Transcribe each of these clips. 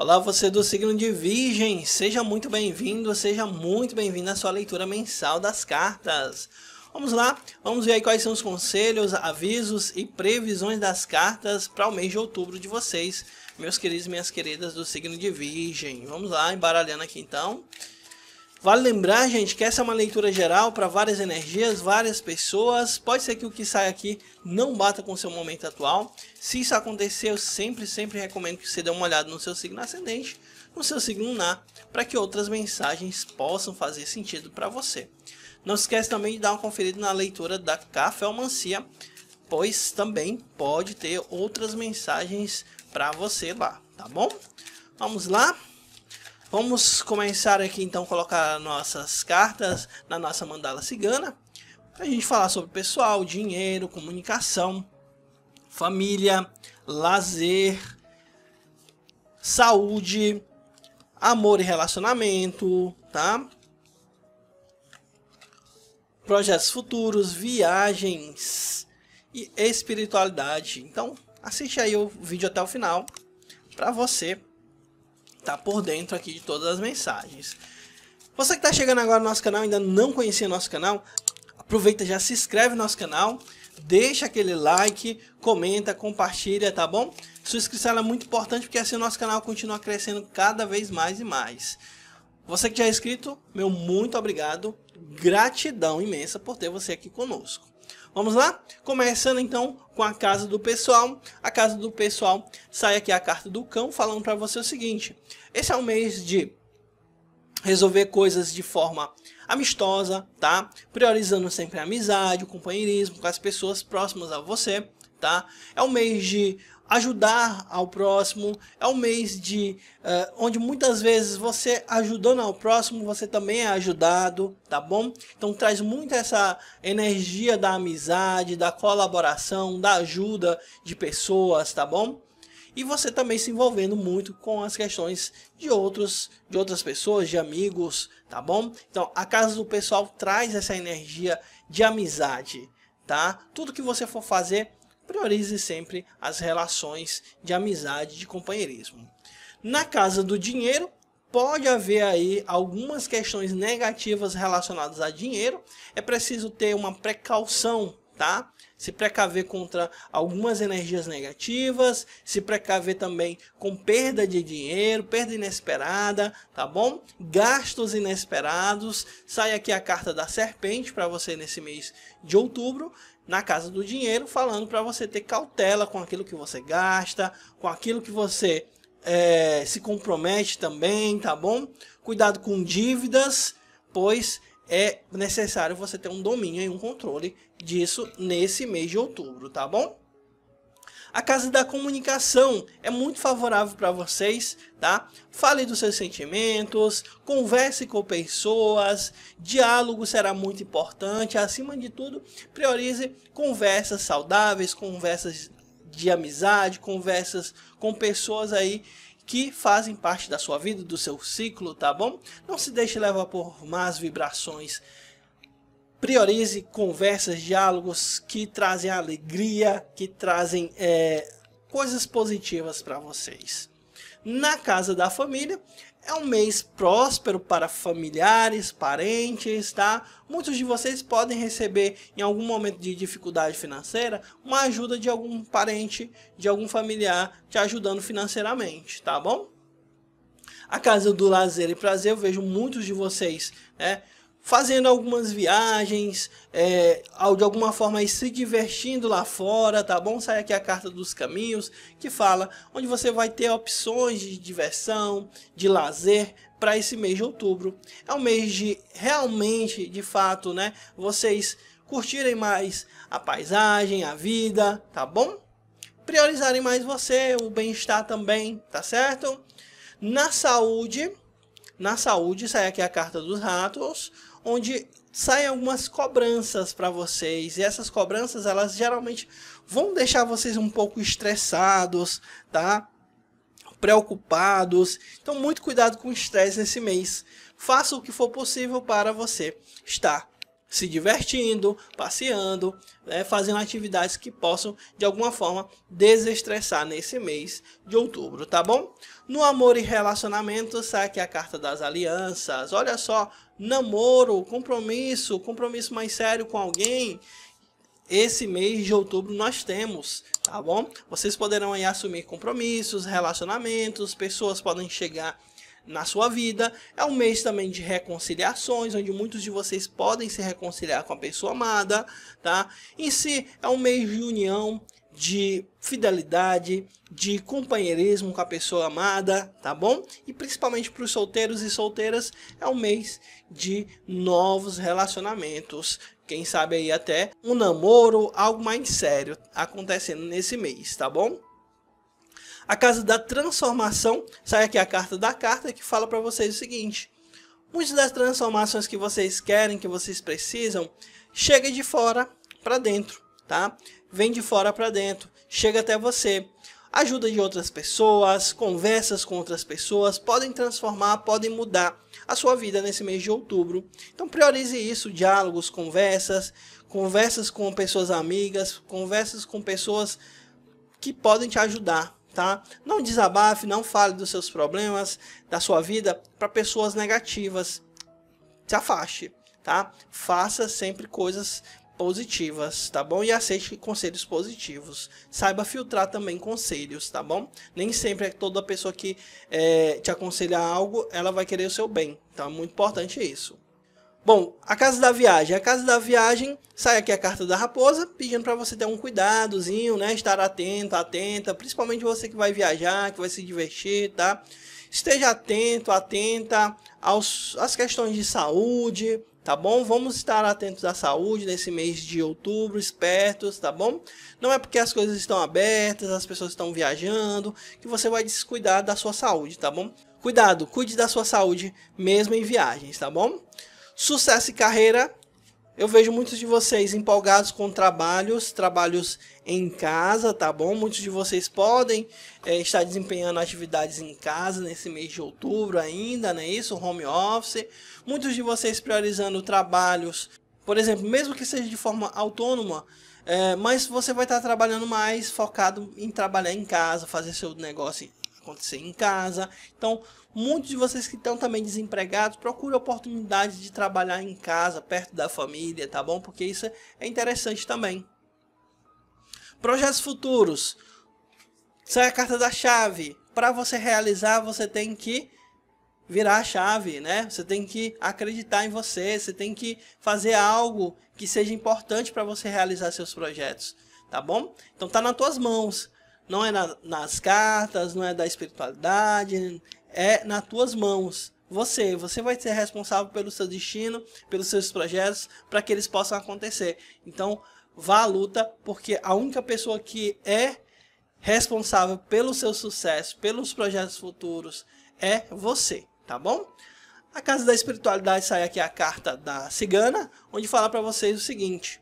Olá, você do signo de Virgem, seja muito bem-vindo, seja muito bem-vinda à sua leitura mensal das cartas. Vamos lá, vamos ver quais são os conselhos, avisos e previsões das cartas para o mês de outubro de vocês, meus queridos e minhas queridas do signo de Virgem. Vamos lá, embaralhando aqui então. Vale lembrar, gente, que essa é uma leitura geral para várias energias, várias pessoas. Pode ser que o que sai aqui não bata com o seu momento atual. Se isso acontecer, eu sempre, sempre recomendo que você dê uma olhada no seu signo ascendente, no seu signo lunar, para que outras mensagens possam fazer sentido para você. Não esquece também de dar uma conferida na leitura da Cafelmancia, pois também pode ter outras mensagens para você lá, tá bom? Vamos lá? Vamos começar aqui então colocar nossas cartas na nossa mandala cigana. para a gente falar sobre pessoal, dinheiro, comunicação, família, lazer, saúde, amor e relacionamento, tá? Projetos futuros, viagens e espiritualidade. Então, assiste aí o vídeo até o final para você tá por dentro aqui de todas as mensagens. Você que está chegando agora no nosso canal ainda não conhecia nosso canal, aproveita já se inscreve no nosso canal, deixa aquele like, comenta, compartilha, tá bom? Sua inscrição é muito importante porque assim o nosso canal continua crescendo cada vez mais e mais. Você que já é inscrito, meu muito obrigado, gratidão imensa por ter você aqui conosco. Vamos lá? Começando então com a casa do pessoal. A casa do pessoal sai aqui a carta do cão falando para você o seguinte: esse é o mês de resolver coisas de forma amistosa, tá? Priorizando sempre a amizade, o companheirismo com as pessoas próximas a você, tá? É um mês de ajudar ao próximo, é um mês de uh, onde muitas vezes você ajudando ao próximo, você também é ajudado, tá bom? Então traz muito essa energia da amizade, da colaboração, da ajuda de pessoas, tá bom? E você também se envolvendo muito com as questões de outros, de outras pessoas, de amigos, tá bom? Então a casa do pessoal traz essa energia de amizade, tá? Tudo que você for fazer priorize sempre as relações de amizade, de companheirismo. Na casa do dinheiro, pode haver aí algumas questões negativas relacionadas a dinheiro. É preciso ter uma precaução tá? Se precaver contra algumas energias negativas, se precaver também com perda de dinheiro, perda inesperada, tá bom? Gastos inesperados. Sai aqui a carta da serpente para você nesse mês de outubro, na casa do dinheiro, falando para você ter cautela com aquilo que você gasta, com aquilo que você é, se compromete também, tá bom? Cuidado com dívidas, pois é necessário você ter um domínio e um controle disso nesse mês de outubro, tá bom? A Casa da Comunicação é muito favorável para vocês, tá? Fale dos seus sentimentos, converse com pessoas, diálogo será muito importante. Acima de tudo, priorize conversas saudáveis, conversas de amizade, conversas com pessoas aí que fazem parte da sua vida, do seu ciclo, tá bom? Não se deixe levar por más vibrações priorize conversas, diálogos que trazem alegria, que trazem é, coisas positivas para vocês. Na casa da família é um mês próspero para familiares, parentes, tá? Muitos de vocês podem receber em algum momento de dificuldade financeira uma ajuda de algum parente, de algum familiar te ajudando financeiramente, tá bom? A casa do lazer e prazer, eu vejo muitos de vocês, né? fazendo algumas viagens, é, de alguma forma aí se divertindo lá fora, tá bom? Sai aqui a carta dos caminhos que fala onde você vai ter opções de diversão, de lazer para esse mês de outubro. É um mês de realmente, de fato, né? Vocês curtirem mais a paisagem, a vida, tá bom? Priorizarem mais você, o bem-estar também, tá certo? Na saúde, na saúde, sai aqui a carta dos ratos onde saem algumas cobranças para vocês. E essas cobranças, elas geralmente vão deixar vocês um pouco estressados, tá? Preocupados. Então, muito cuidado com o estresse nesse mês. Faça o que for possível para você estar se divertindo, passeando, né, fazendo atividades que possam de alguma forma desestressar nesse mês de outubro, tá bom? No amor e relacionamento, sai tá aqui a carta das alianças. Olha só, namoro, compromisso, compromisso mais sério com alguém, esse mês de outubro nós temos, tá bom? Vocês poderão aí assumir compromissos, relacionamentos, pessoas podem chegar na sua vida. É um mês também de reconciliações, onde muitos de vocês podem se reconciliar com a pessoa amada, tá? Em si, é um mês de união, de fidelidade, de companheirismo com a pessoa amada, tá bom? E principalmente para os solteiros e solteiras, é um mês de novos relacionamentos. Quem sabe aí até um namoro, algo mais sério acontecendo nesse mês, tá bom? A casa da transformação, sai aqui a carta da carta que fala para vocês o seguinte: muitas das transformações que vocês querem, que vocês precisam, chega de fora para dentro, tá? vem de fora para dentro, chega até você. Ajuda de outras pessoas, conversas com outras pessoas podem transformar, podem mudar a sua vida nesse mês de outubro. Então priorize isso, diálogos, conversas, conversas com pessoas amigas, conversas com pessoas que podem te ajudar, tá? Não desabafe, não fale dos seus problemas, da sua vida para pessoas negativas. Se afaste, tá? Faça sempre coisas positivas, tá bom? E aceite conselhos positivos. Saiba filtrar também conselhos, tá bom? Nem sempre é toda pessoa que é, te aconselha algo, ela vai querer o seu bem. Então é muito importante isso. Bom, a casa da viagem. A casa da viagem sai aqui a carta da raposa, pedindo para você ter um cuidadozinho, né? Estar atento, atenta, principalmente você que vai viajar, que vai se divertir, tá? Esteja atento, atenta aos, às questões de saúde, tá bom? Vamos estar atentos à saúde nesse mês de outubro, espertos, tá bom? Não é porque as coisas estão abertas, as pessoas estão viajando, que você vai descuidar da sua saúde, tá bom? Cuidado, cuide da sua saúde mesmo em viagens, tá bom? Sucesso e carreira eu vejo muitos de vocês empolgados com trabalhos, trabalhos em casa, tá bom? Muitos de vocês podem é, estar desempenhando atividades em casa nesse mês de outubro ainda, né? Isso, home office. Muitos de vocês priorizando trabalhos, por exemplo, mesmo que seja de forma autônoma, é, mas você vai estar trabalhando mais focado em trabalhar em casa, fazer seu negócio acontecer em casa. Então, muitos de vocês que estão também desempregados, procure oportunidades de trabalhar em casa, perto da família, tá bom? Porque isso é interessante também. Projetos futuros. Sai a carta da chave. Para você realizar, você tem que virar a chave, né? Você tem que acreditar em você, você tem que fazer algo que seja importante para você realizar seus projetos, tá bom? Então tá nas tuas mãos. Não é na, nas cartas, não é da espiritualidade, é nas tuas mãos. Você, você vai ser responsável pelo seu destino, pelos seus projetos, para que eles possam acontecer. Então, vá à luta, porque a única pessoa que é responsável pelo seu sucesso, pelos projetos futuros, é você, tá bom? A Casa da Espiritualidade sai aqui a carta da Cigana, onde fala para vocês o seguinte: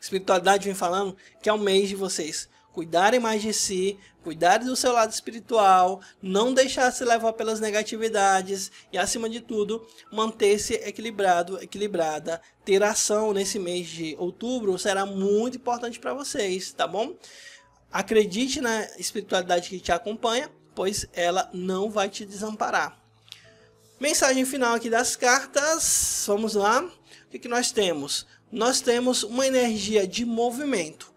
espiritualidade vem falando que é o mês de vocês cuidarem mais de si, cuidarem do seu lado espiritual, não deixar se levar pelas negatividades e, acima de tudo, manter-se equilibrado, equilibrada. Ter ação nesse mês de outubro será muito importante para vocês, tá bom? Acredite na espiritualidade que te acompanha, pois ela não vai te desamparar. Mensagem final aqui das cartas. Vamos lá. O que, que nós temos? Nós temos uma energia de movimento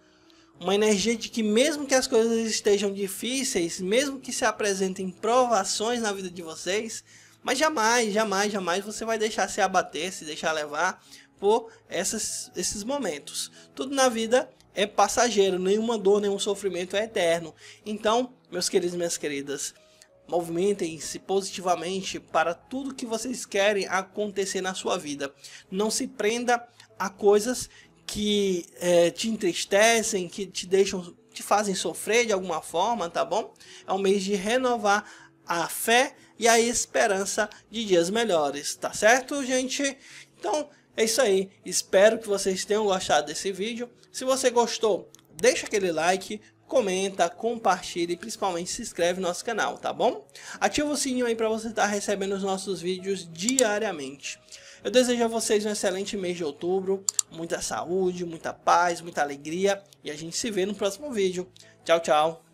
uma energia de que mesmo que as coisas estejam difíceis, mesmo que se apresentem provações na vida de vocês, mas jamais, jamais, jamais você vai deixar se abater, se deixar levar por essas, esses momentos. Tudo na vida é passageiro, nenhuma dor, nenhum sofrimento é eterno. Então, meus queridos e minhas queridas, movimentem-se positivamente para tudo que vocês querem acontecer na sua vida. Não se prenda a coisas que é, te entristecem, que te deixam, te fazem sofrer de alguma forma, tá bom? É um mês de renovar a fé e a esperança de dias melhores, tá certo, gente? Então é isso aí. Espero que vocês tenham gostado desse vídeo. Se você gostou, deixa aquele like, comenta, compartilha e principalmente se inscreve no nosso canal, tá bom? Ativa o sininho aí para você estar tá recebendo os nossos vídeos diariamente. Eu desejo a vocês um excelente mês de outubro, muita saúde, muita paz, muita alegria e a gente se vê no próximo vídeo. Tchau, tchau!